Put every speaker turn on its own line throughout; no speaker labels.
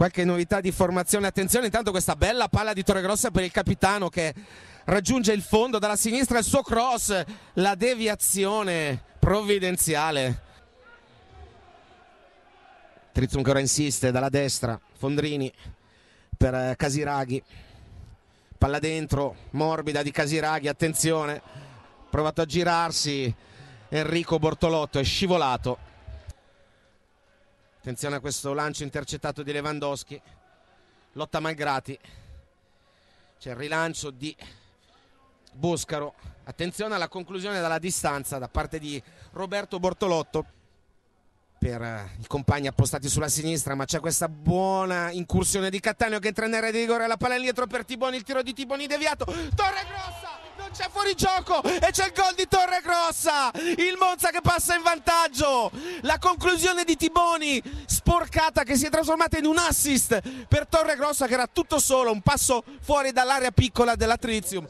qualche novità di formazione. Attenzione, intanto questa bella palla di Torre Grossa per il capitano che raggiunge il fondo dalla sinistra, il suo cross, la deviazione provvidenziale. Trizzum che ora insiste dalla destra, Fondrini per eh, Casiraghi. Palla dentro, morbida di Casiraghi, attenzione, provato a girarsi, Enrico Bortolotto è scivolato Attenzione a questo lancio intercettato di Lewandowski. Lotta Malgrati. C'è il rilancio di Boscaro. Attenzione alla conclusione dalla distanza da parte di Roberto Bortolotto per eh, i compagni appostati sulla sinistra, ma c'è questa buona incursione di Cattaneo che entra in area di rigore, la palla indietro per Tiboni, il tiro di Tiboni deviato, Torre Grossa! non c'è fuori gioco e c'è il gol di Torre Grossa. Il Monza che passa in vantaggio. La conclusione di Tiboni, sporcata che si è trasformata in un assist per Torre Grossa che era tutto solo, un passo fuori dall'area piccola dell'Atrizium.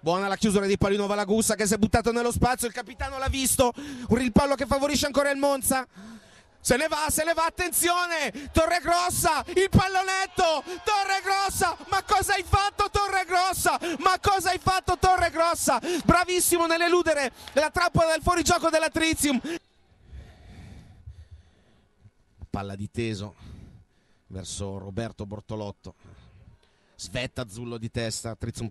Buona la chiusura di Palino Valagussa che si è buttato nello spazio, il capitano l'ha visto, un ripallo che favorisce ancora il Monza. Se ne va, se ne va, attenzione! Torre Grossa, il pallonetto! Torre Grossa, ma cosa hai fatto Torre Grossa? Ma cosa hai fatto Torre Grossa? Bravissimo nell'eludere la trappola del fuorigioco della Trizium. Palla di teso verso Roberto Bortolotto. Svetta Azzullo di testa, Trizium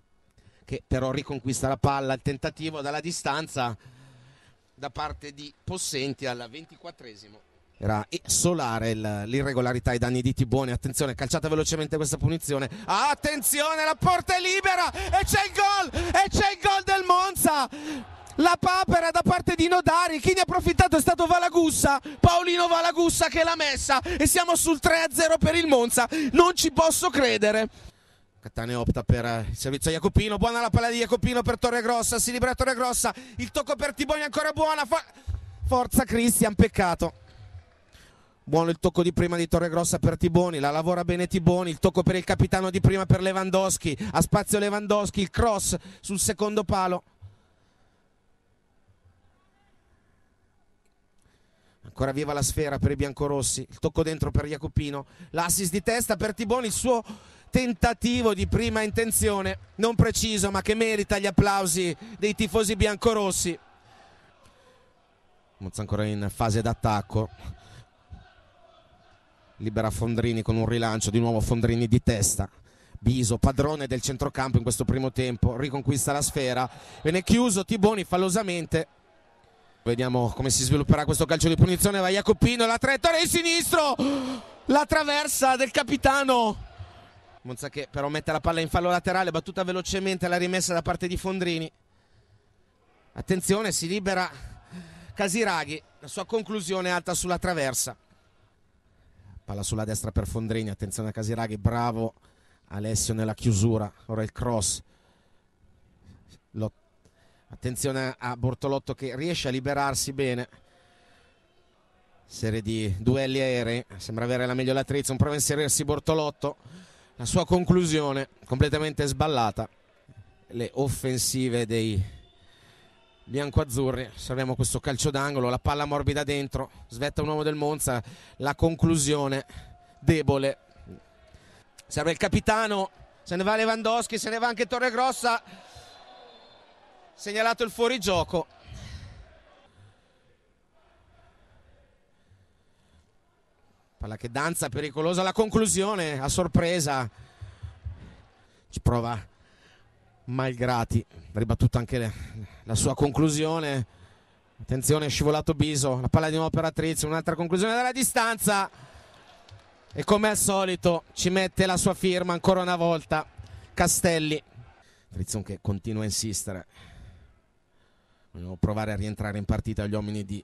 che però riconquista la palla, il tentativo dalla distanza da parte di Possenti al ventiquattresimo era solare l'irregolarità e i danni di Tibone. Attenzione, calciata velocemente questa punizione. Attenzione, la porta è libera e c'è il gol! E c'è il gol del Monza! La papera da parte di Nodari, chi ne ha approfittato è stato Valagussa, Paolino Valagussa che l'ha messa e siamo sul 3-0 per il Monza, non ci posso credere. Catania opta per eh, il servizio a Jacopino, buona la palla di Jacopino per Torregrossa, si libera Torregrossa, il tocco per Tiboni ancora buona, fa... forza Cristian, peccato buono il tocco di prima di Torregrossa per Tiboni, la lavora bene Tiboni, il tocco per il capitano di prima per Lewandowski, a spazio Lewandowski, il cross sul secondo palo. Ancora viva la sfera per i biancorossi, il tocco dentro per Jacopino, l'assist di testa per Tiboni, il suo tentativo di prima intenzione, non preciso ma che merita gli applausi dei tifosi biancorossi. Mozza ancora in fase d'attacco libera Fondrini con un rilancio, di nuovo Fondrini di testa. Biso, padrone del centrocampo in questo primo tempo, riconquista la sfera, viene chiuso Tiboni fallosamente. Vediamo come si svilupperà questo calcio di punizione, va Jacopino, la traiettoria in sinistro, la traversa del capitano. Monza che però mette la palla in fallo laterale, battuta velocemente la rimessa da parte di Fondrini. Attenzione, si libera Casiraghi, la sua conclusione è alta sulla traversa palla sulla destra per Fondrini attenzione a Casiraghi bravo Alessio nella chiusura ora il cross Lot... attenzione a Bortolotto che riesce a liberarsi bene serie di duelli aerei sembra avere la meglio l'attrice un prova a inserirsi Bortolotto la sua conclusione completamente sballata le offensive dei bianco-azzurri. Salviamo questo calcio d'angolo, la palla morbida dentro, svetta un uomo del Monza, la conclusione debole. Serve il capitano, se ne va Lewandowski, se ne va anche Torregrossa. Segnalato il fuorigioco. Palla che danza, pericolosa la conclusione, a sorpresa. Ci prova Malgrati, ribattuta anche le, la sua conclusione. Attenzione, scivolato Biso, la palla di nuovo per Atrizio, un'altra conclusione dalla distanza. E come al solito ci mette la sua firma ancora una volta Castelli. Frizzon che continua a insistere. Vogliamo provare a rientrare in partita gli uomini di...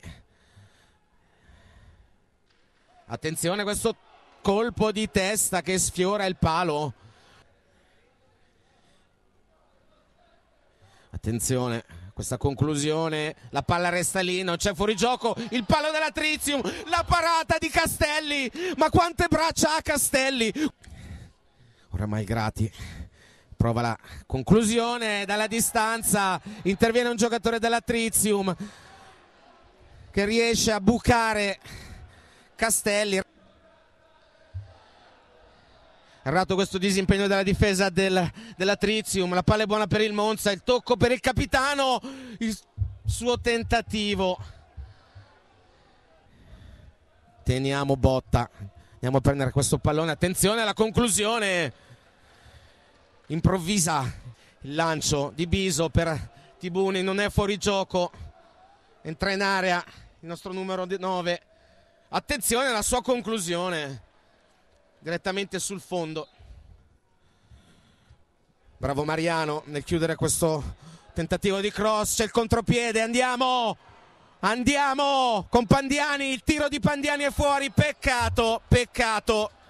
Attenzione questo colpo di testa che sfiora il palo. Attenzione, questa conclusione, la palla resta lì, non c'è fuori gioco, il palo della Trizium, la parata di Castelli, ma quante braccia ha Castelli? Oramai Grati prova la conclusione dalla distanza, interviene un giocatore della Trizium che riesce a bucare Castelli. Errato questo disimpegno della difesa del, della Trizium, la palla è buona per il Monza, il tocco per il capitano, il suo tentativo. Teniamo botta, andiamo a prendere questo pallone, attenzione alla conclusione. Improvvisa il lancio di Biso per Tibuni, non è fuori gioco, entra in area il nostro numero 9. Attenzione alla sua conclusione direttamente sul fondo. Bravo Mariano nel chiudere questo tentativo di cross, c'è il contropiede, andiamo! Andiamo con Pandiani, il tiro di Pandiani è fuori, peccato, peccato.